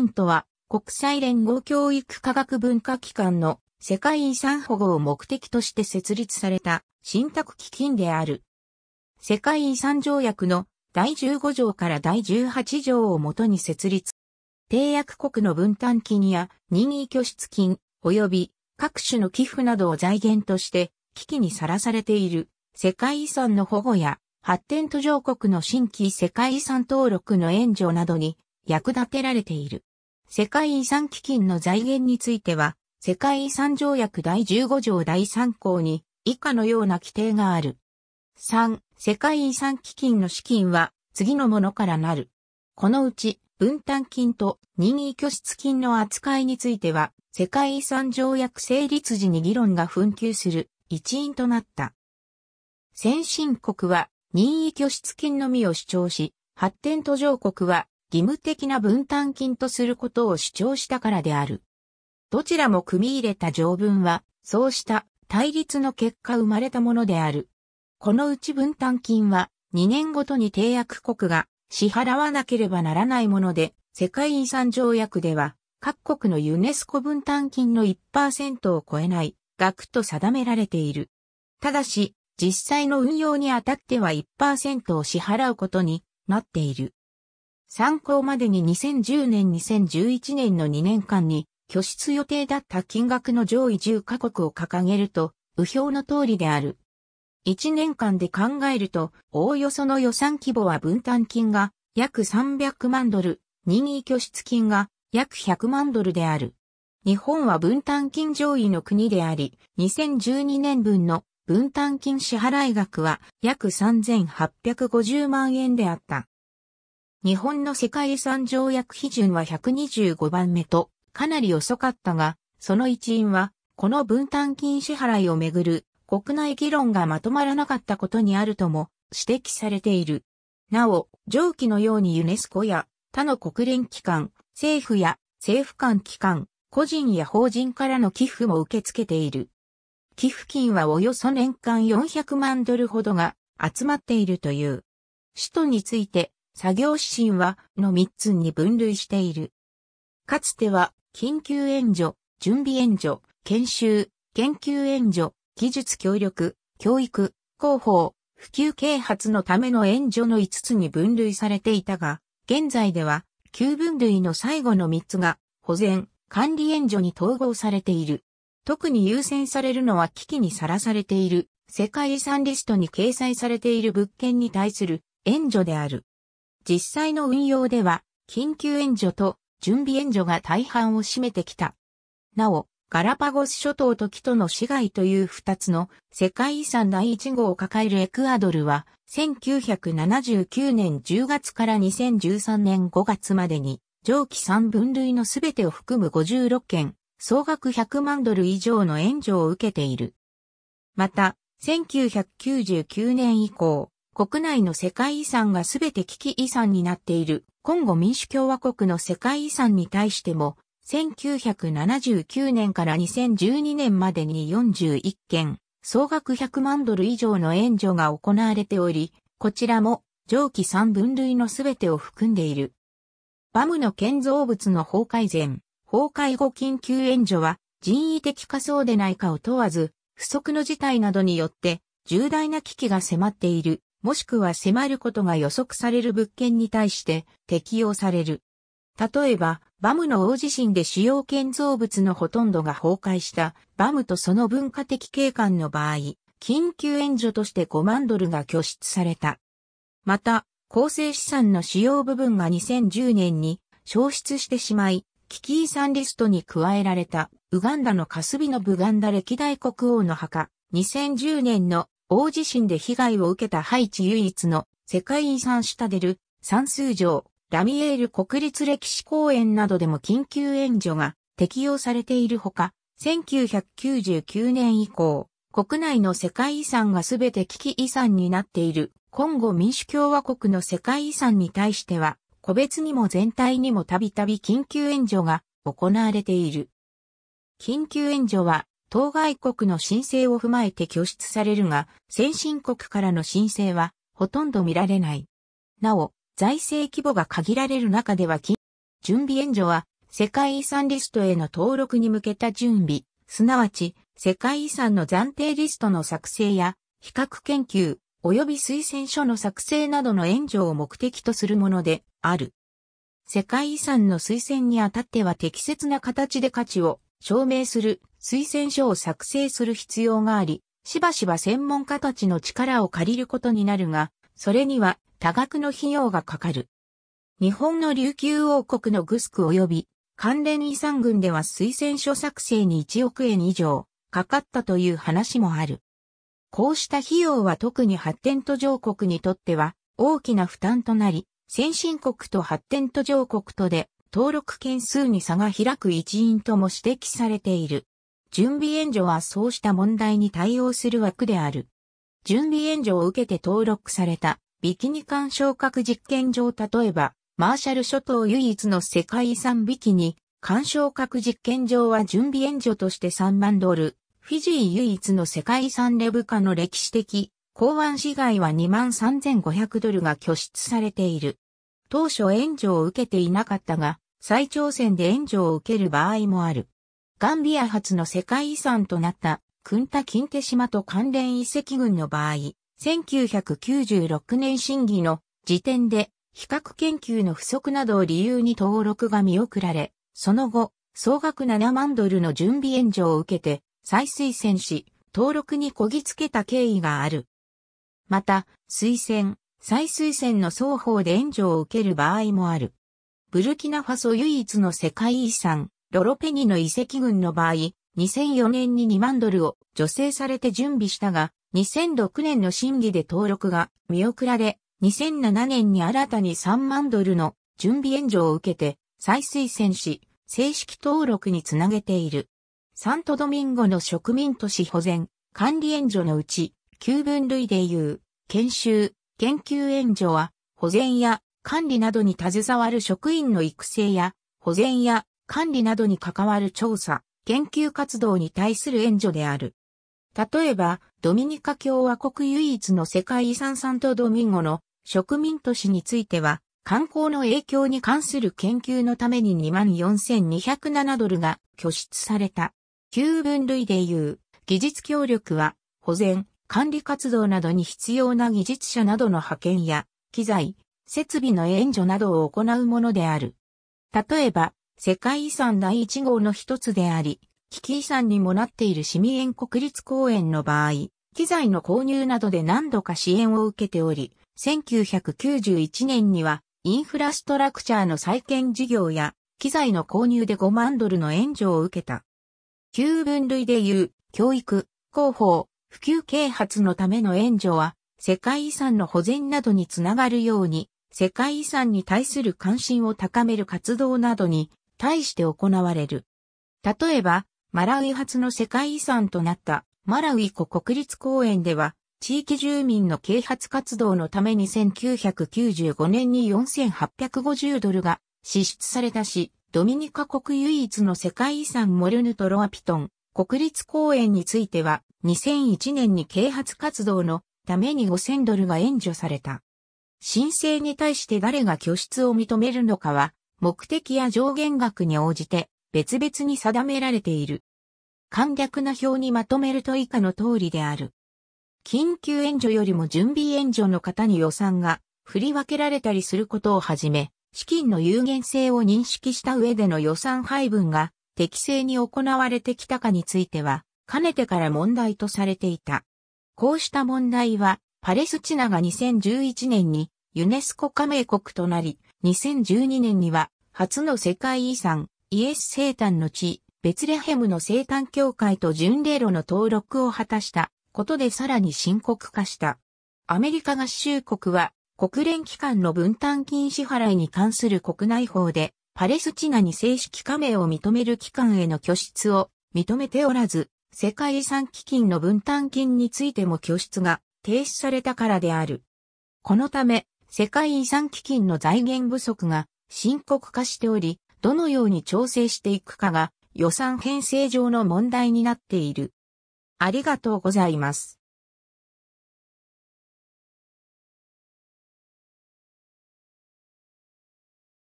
ントは国際連合教育科学文化機関の世界遺産保護を目的として設立された信託基金である。世界遺産条約の第15条から第18条をもとに設立。締約国の分担金や任意拠出金及び各種の寄付などを財源として危機にさらされている世界遺産の保護や発展途上国の新規世界遺産登録の援助などに役立てられている。世界遺産基金の財源については、世界遺産条約第15条第3項に以下のような規定がある。3、世界遺産基金の資金は次のものからなる。このうち、分担金と任意拠出金の扱いについては、世界遺産条約成立時に議論が紛糾する一因となった。先進国は任意拠出金のみを主張し、発展途上国は義務的な分担金とすることを主張したからである。どちらも組み入れた条文は、そうした対立の結果生まれたものである。このうち分担金は、2年ごとに締約国が支払わなければならないもので、世界遺産条約では、各国のユネスコ分担金の1%を超えない額と定められている。ただし、実際の運用にあたっては1%を支払うことになっている。参考までに2010年2011年の2年間に拠出予定だった金額の上位10カ国を掲げると、右表の通りである。1年間で考えると、おおよその予算規模は分担金が約300万ドル、任意拠出金が約100万ドルである。日本は分担金上位の国であり、2012年分の分担金支払額は約3850万円であった。日本の世界遺産条約批准は125番目と、かなり遅かったが、その一因は、この分担金支払いをめぐる国内議論がまとまらなかったことにあるとも指摘されている。なお、上記のようにユネスコや他の国連機関、政府や政府間機関、個人や法人からの寄付も受け付けている。寄付金はおよそ年間400万ドルほどが集まっているという。首都について作業指針は、の3つに分類している。かつては、緊急援助、準備援助、研修、研究援助、技術協力、教育、広報、普及啓発のための援助の5つに分類されていたが、現在では、旧分類の最後の3つが、保全、管理援助に統合されている。特に優先されるのは危機にさらされている、世界遺産リストに掲載されている物件に対する援助である。実際の運用では、緊急援助と準備援助が大半を占めてきた。なお、ガラパゴス諸島と木との市街という二つの世界遺産第一号を抱えるエクアドルは、1979年10月から2013年5月までに、上記3分類のすべてを含む56件、総額100万ドル以上の援助を受けている。また、1999年以降、国内の世界遺産がすべて危機遺産になっている、コンゴ民主共和国の世界遺産に対しても、1979年から2012年までに41件、総額100万ドル以上の援助が行われており、こちらも上記3分類のすべてを含んでいる。バムの建造物の法改善、法壊後緊急援助は人為的かそうでないかを問わず、不測の事態などによって重大な危機が迫っているもしくは迫ることが予測される物件に対して適用される。例えば、バムの大地震で主要建造物のほとんどが崩壊したバムとその文化的景観の場合、緊急援助として5万ドルが拠出された。また、厚生資産の主要部分が2010年に消失してしまい、危機遺産リストに加えられたウガンダのカスビのブガンダ歴代国王の墓、2010年の大地震で被害を受けたハイチ唯一の世界遺産シタデル、算数城、ラミエール国立歴史公園などでも緊急援助が適用されているほか、1999年以降、国内の世界遺産がすべて危機遺産になっている、コンゴ民主共和国の世界遺産に対しては、個別にも全体にもたびたび緊急援助が行われている。緊急援助は当該国の申請を踏まえて拠出されるが、先進国からの申請はほとんど見られない。なお、財政規模が限られる中では、準備援助は世界遺産リストへの登録に向けた準備、すなわち世界遺産の暫定リストの作成や比較研究及び推薦書の作成などの援助を目的とするものである。世界遺産の推薦にあたっては適切な形で価値を証明する推薦書を作成する必要があり、しばしば専門家たちの力を借りることになるが、それには多額の費用がかかる。日本の琉球王国のグスク及び関連遺産群では推薦書作成に1億円以上かかったという話もある。こうした費用は特に発展途上国にとっては大きな負担となり、先進国と発展途上国とで登録件数に差が開く一因とも指摘されている。準備援助はそうした問題に対応する枠である。準備援助を受けて登録されたビキニ干渉核実験場例えば、マーシャル諸島唯一の世界遺産ビキニ干渉核実験場は準備援助として3万ドル、フィジー唯一の世界遺産レブカの歴史的港湾市街は23,500ドルが拠出されている。当初援助を受けていなかったが、再挑戦で援助を受ける場合もある。ガンビア初の世界遺産となった、クンタ・キンテ島と関連遺跡群の場合、1996年審議の時点で、比較研究の不足などを理由に登録が見送られ、その後、総額7万ドルの準備援助を受けて、再推薦し、登録にこぎつけた経緯がある。また、推薦、再推薦の双方で援助を受ける場合もある。ブルキナファソ唯一の世界遺産、ロロペニの遺跡群の場合、2004年に2万ドルを助成されて準備したが、2006年の審議で登録が見送られ、2007年に新たに3万ドルの準備援助を受けて再推薦し、正式登録につなげている。サントドミンゴの植民都市保全、管理援助のうち、旧分類でいう、研修、研究援助は、保全や管理などに携わる職員の育成や、保全や管理などに関わる調査、研究活動に対する援助である。例えば、ドミニカ共和国唯一の世界遺産サントドミンゴの植民都市については、観光の影響に関する研究のために24,207ドルが拠出された。旧分類でいう、技術協力は、保全、管理活動などに必要な技術者などの派遣や、機材、設備の援助などを行うものである。例えば、世界遺産第1号の一つであり、危機遺産にもなっている市民園国立公園の場合、機材の購入などで何度か支援を受けており、1991年にはインフラストラクチャーの再建事業や機材の購入で5万ドルの援助を受けた。旧分類でいう教育、広報、普及啓発のための援助は世界遺産の保全などにつながるように世界遺産に対する関心を高める活動などに対して行われる。例えば、マラウイ発の世界遺産となったマラウイ湖国立公園では、地域住民の啓発活動のために1995年に4850ドルが支出されたし、ドミニカ国唯一の世界遺産モルヌトロアピトン国立公園については2001年に啓発活動のために5000ドルが援助された。申請に対して誰が拠出を認めるのかは目的や上限額に応じて別々に定められている。簡略な表にまとめると以下の通りである。緊急援助よりも準備援助の方に予算が振り分けられたりすることをはじめ、資金の有限性を認識した上での予算配分が適正に行われてきたかについては、かねてから問題とされていた。こうした問題は、パレスチナが2011年にユネスコ加盟国となり、2012年には初の世界遺産、イエス生誕の地、ベツレヘムの生誕協会と巡礼路の登録を果たしたことでさらに深刻化した。アメリカ合衆国は国連機関の分担金支払いに関する国内法でパレスチナに正式加盟を認める機関への拠出を認めておらず、世界遺産基金の分担金についても拠出が停止されたからである。このため、世界遺産基金の財源不足が深刻化しており、どのように調整していくかが予算編成上の問題になっている。ありがとうございます。